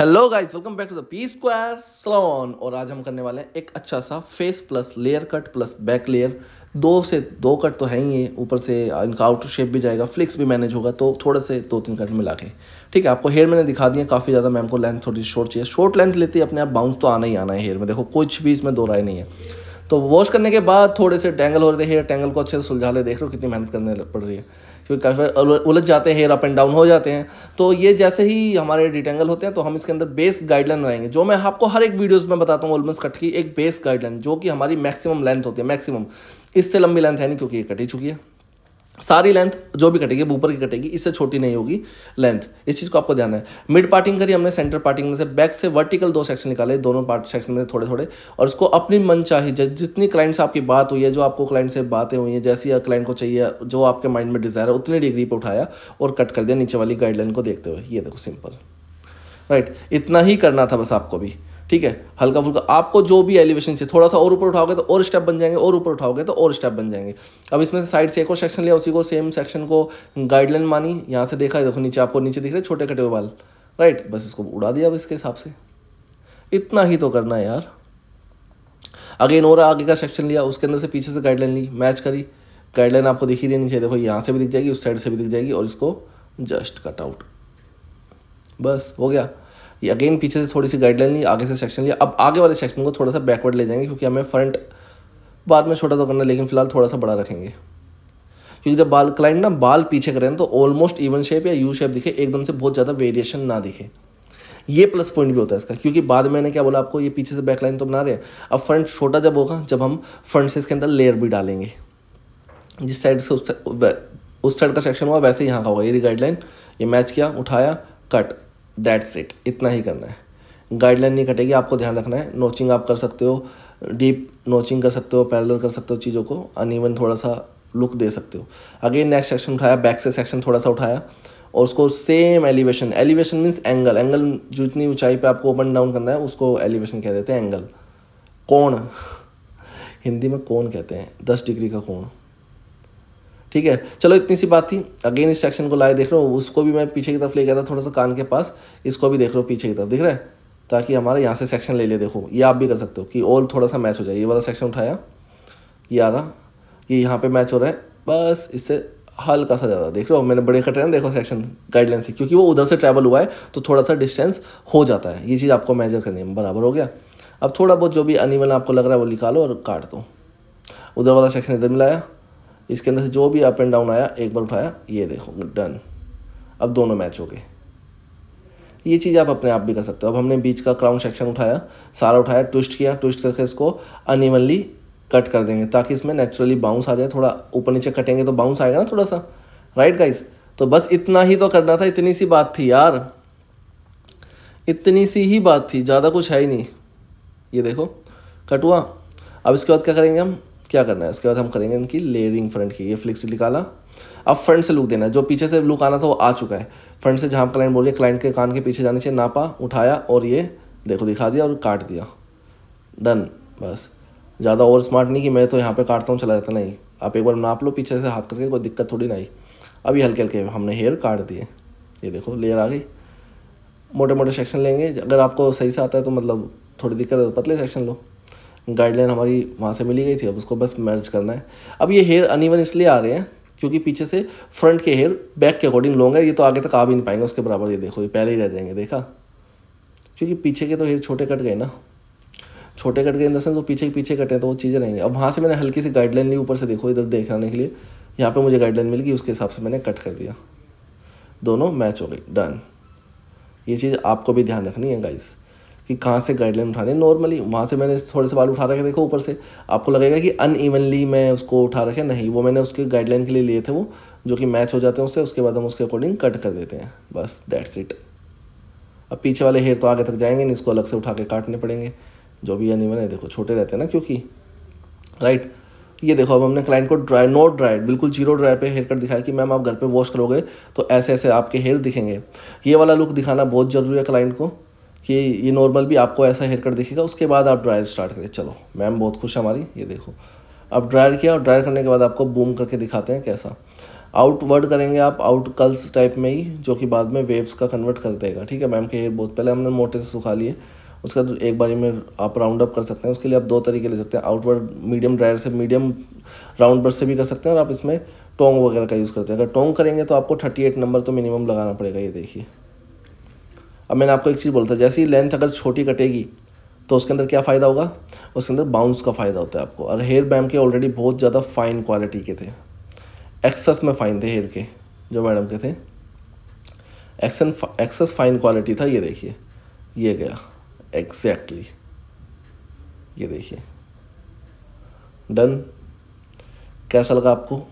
hello guys welcome back to the P square salon और आज हम करने वाले हैं एक अच्छा सा face plus layer cut plus back layer दो से दो कट तो है ही है ऊपर से इनका आउटर शेप भी जाएगा फ्लिक्स भी मैनेज होगा तो थोड़े से दो तीन कट मिला के ठीक है आपको हेयर मैंने दिखा दिया काफ़ी ज़्यादा मैम को लेंथ थोड़ी शॉर्ट चाहिए शॉर्ट लेंथ लेते ही अपने आप बाउंस तो आना ही आना है हेयर में देखो कुछ भी इसमें दो राय नहीं है तो वॉश करने के बाद थोड़े से टैंगल हो रहे थे हेयर टैंगल को अच्छे से सुलझा ले देख रहे हो कितनी मेहनत करने पड़ रही है क्योंकि काफ़ी उलझ जाते हैं हेयर अप एंड डाउन हो जाते हैं तो ये जैसे ही हमारे डिटेंगल होते हैं तो हम इसके अंदर बेस गाइडलाइन बनाएंगे जो मैं आपको हर एक वीडियोज में बताता हूँ ओलमस कट की एक बेस गाइडलाइन जो कि हमारी मैक्सिमम लेंथ होती है मैक्सिमम इससे लंबी लेंथ है नहीं क्योंकि ये कट ही चुकी है सारी लेंथ जो भी कटेगी वो ऊपर की कटेगी इससे छोटी नहीं होगी लेंथ इस चीज़ को आपको ध्यान है मिड पार्टिंग करी हमने सेंटर पार्टिंग में से बैक से वर्टिकल दो सेक्शन निकाले दोनों पार्ट सेक्शन में थोड़े थोड़े और उसको अपनी मन चाहिए जि, जितनी क्लाइंट से आपकी बात हुई है जो आपको क्लाइंट से बातें हुई हैं जैसी क्लाइंट को चाहिए जो आपके माइंड में डिज़ायर है उतनी डिग्री पर उठाया और कट कर दिया नीचे वाली गाइडलाइन को देखते हुए ये देखो सिंपल राइट इतना ही करना था बस आपको भी ठीक है हल्का फुल्का आपको जो भी एलिवेशन चाहिए थोड़ा सा और ऊपर उठाओगे तो और स्टेप बन जाएंगे और ऊपर उठाओगे तो और स्टेप बन जाएंगे अब इसमें से साइड से एक और सेक्शन लिया उसी को सेम सेक्शन को गाइडलाइन मानी यहाँ से देखा देखो नीचे आपको नीचे दिख रहे छोटे कटे हुए बाल राइट बस इसको उड़ा दिया अब इसके हिसाब से इतना ही तो करना है यार अगेन और आगे का सेक्शन लिया उसके अंदर से पीछे से गाइडलाइन ली मैच करी गाइडलाइन आपको दिख ही देनी चाहिए देखो यहाँ से भी दिख जाएगी उस साइड से भी दिख जाएगी और इसको जस्ट कट आउट बस हो गया ये अगेन पीछे से थोड़ी सी गाइडलाइन ली आगे से सेक्शन लिया अब आगे वाले सेक्शन को थोड़ा सा बैकवर्ड ले जाएंगे क्योंकि हमें फ्रंट बाद में छोटा तो करना लेकिन फिलहाल थोड़ा सा बड़ा रखेंगे क्योंकि जब बाल क्लाइंट ना बाल पीछे करें तो ऑलमोस्ट इवन शेप या यू शेप दिखे एकदम से बहुत ज़्यादा वेरिएशन ना दिखे ये प्लस पॉइंट भी होता है इसका क्योंकि बाद में मैंने क्या बोला आपको ये पीछे से बैकलाइन तो बना रहे हैं अब फ्रंट छोटा जब होगा जब हम फ्रंट से इसके अंदर लेयर भी डालेंगे जिस साइड से उस उस साइड का सेक्शन हुआ वैसे यहाँ का होगा ये गाइडलाइन ये मैच किया उठाया कट दैट्स इट इतना ही करना है गाइडलाइन नहीं कटेगी आपको ध्यान रखना है नोचिंग आप कर सकते हो डीप नोचिंग कर सकते हो पैरल कर सकते हो चीज़ों को अनइवन थोड़ा सा लुक दे सकते हो अगेन नेक्स्ट सेक्शन उठाया बैक से सेक्शन थोड़ा सा उठाया और उसको same elevation elevation means angle angle जितनी ऊंचाई पे आपको ओपन डाउन करना है उसको एलिवेशन कह देते हैं एंगल कोण हिंदी में कोण कहते हैं दस डिग्री का कोण ठीक है चलो इतनी सी बात थी अगेन इस सेक्शन को लाए देख रहा हूँ उसको भी मैं पीछे की तरफ ले गया था थोड़ा सा कान के पास इसको भी देख रहा हूँ पीछे की तरफ दिख रहा है ताकि हमारा यहाँ से सेक्शन ले ले देखो ये आप भी कर सकते हो कि और थोड़ा सा मैच हो जाए ये वाला सेक्शन उठाया ये आ रहा ये यहाँ पर मैच हो रहा है बस इससे हल्का सा ज़्यादा देख रहे हो मैंने बड़े कटे ना देखो सेक्शन गाइडलाइन से क्योंकि वो उधर से ट्रैवल हुआ है तो थोड़ा सा डिस्टेंस हो जाता है ये चीज़ आपको मेजर करनी है बराबर हो गया अब थोड़ा बहुत जो भी अनिवल आपको लग रहा है वो निकालो और काट दो उधर वाला सेक्शन इधर मिलाया इसके अंदर से जो भी अप एंड डाउन आया एक बार उठाया ये देखो डन अब दोनों मैच हो गए ये चीज़ आप अपने आप भी कर सकते हो अब हमने बीच का क्राउन सेक्शन उठाया सारा उठाया ट्विस्ट किया ट्विस्ट करके इसको अनिवनली कट कर देंगे ताकि इसमें नेचुरली बाउंस आ जाए थोड़ा ऊपर नीचे कटेंगे तो बाउंस आएगा ना थोड़ा सा राइट गाइस तो बस इतना ही तो करना था इतनी सी बात थी यार इतनी सी ही बात थी ज़्यादा कुछ है ही नहीं ये देखो कट हुआ अब इसके बाद क्या करेंगे हम क्या करना है उसके बाद हम करेंगे इनकी लेयरिंग फ्रंट की ये फ्लिक्स निकाला अब फ्रंट से लुक देना है जो पीछे से लुक आना था वो आ चुका है फ्रंट से जहाँ क्लाइंट बोलिए क्लाइंट के कान के पीछे जाने से नापा उठाया और ये देखो दिखा दिया और काट दिया डन बस ज़्यादा ओवर स्मार्ट नहीं कि मैं तो यहाँ पे काटता हूँ चला जाता नहीं आप एक बार नाप लो पीछे से हाथ करके कोई दिक्कत थोड़ी ना आई अभी हल्के हल्के हमने हेयर काट दिए ये देखो लेयर आ गई मोटे मोटे सेक्शन लेंगे अगर आपको सही से आता है तो मतलब थोड़ी दिक्कत है तो पतले सेक्शन लो गाइडलाइन हमारी वहाँ से मिली गई थी अब उसको बस मैच करना है अब ये हेयर अनइवन इसलिए आ रहे हैं क्योंकि पीछे से फ्रंट के हेयर बैक के अकॉर्डिंग लॉन्ग है ये तो आगे तक आ भी नहीं पाएंगे उसके बराबर ये देखो ये पहले ही रह जाएंगे देखा क्योंकि पीछे के तो हेयर छोटे कट गए ना छोटे कट गए इन द तो वो पीछे के पीछे कटे तो वो चीज़ें रहेंगी अब वहाँ से मैंने हल्की सी गाइडलाइन ली ऊपर से देखो इधर देखाने के लिए यहाँ पर मुझे गाइडलाइन मिल गई उसके हिसाब से मैंने कट कर दिया दोनों मैच हो गई डन ये चीज़ आपको भी ध्यान रखनी है गाइस कि कहाँ से गाइडलाइन उठानी है नॉर्मली वहाँ से मैंने थोड़े से बाल उठा रखे देखो ऊपर से आपको लगेगा कि अन ईवनली मैं उसको उठा रखे नहीं वो मैंने उसके गाइडलाइन के लिए लिए थे वो जो कि मैच हो जाते हैं उससे उसके बाद हम उसके अकॉर्डिंग कट कर देते हैं बस दैट्स इट अब पीछे वाले हेयर तो आगे तक जाएंगे नहीं इसको अलग से उठा के काटने पड़ेंगे जो भी अन ईवन है देखो छोटे रहते हैं ना क्योंकि राइट ये देखो अब हमने क्लाइंट को ड्राई नो ड्राई बिल्कुल जीरो ड्राई पे हेयर कट दिखाया कि मैम आप घर पे वॉश करोगे तो ऐसे ऐसे आपके हेयर दिखेंगे ये वाला लुक दिखाना बहुत ज़रूरी है क्लाइंट को कि ये नॉर्मल भी आपको ऐसा हेयर कट दिखेगा उसके बाद आप ड्रायर स्टार्ट करें चलो मैम बहुत खुश है हमारी ये देखो अब ड्रायर किया और ड्रायर करने के बाद आपको बूम करके दिखाते हैं कैसा आउट वर्ड करेंगे आप आउट कल्स टाइप में ही जो कि बाद में वेव्स का कन्वर्ट कर देगा ठीक है मैम के हेयर बहुत पहले हमने मोटे से सुखा लिए उसका तो एक बारी में आप राउंड अप कर सकते हैं उसके लिए आप दो तरीके ले सकते हैं आउटवर्ड मीडियम ड्रायर से मीडियम राउंड ब्रश से भी कर सकते हैं और आप इसमें टोंग वगैरह का यूज़ करते हैं अगर टोंग करेंगे तो आपको थर्टी एट नंबर तो मिनिमम लगाना पड़ेगा ये देखिए अब मैंने आपको एक चीज़ बोला था जैसे ही लेंथ अगर छोटी कटेगी तो उसके अंदर क्या फ़ायदा होगा उसके अंदर बाउंस का फ़ायदा होता है आपको और हेयर बैम के ऑलरेडी बहुत ज़्यादा फाइन क्वालिटी के थे एक्सेस में फ़ाइन थे हेयर के जो मैडम के थे एक्सन एक्सेस फाइन क्वालिटी था ये देखिए ये गया एग्जैक्टली ये देखिए डन कैसा लगा आपको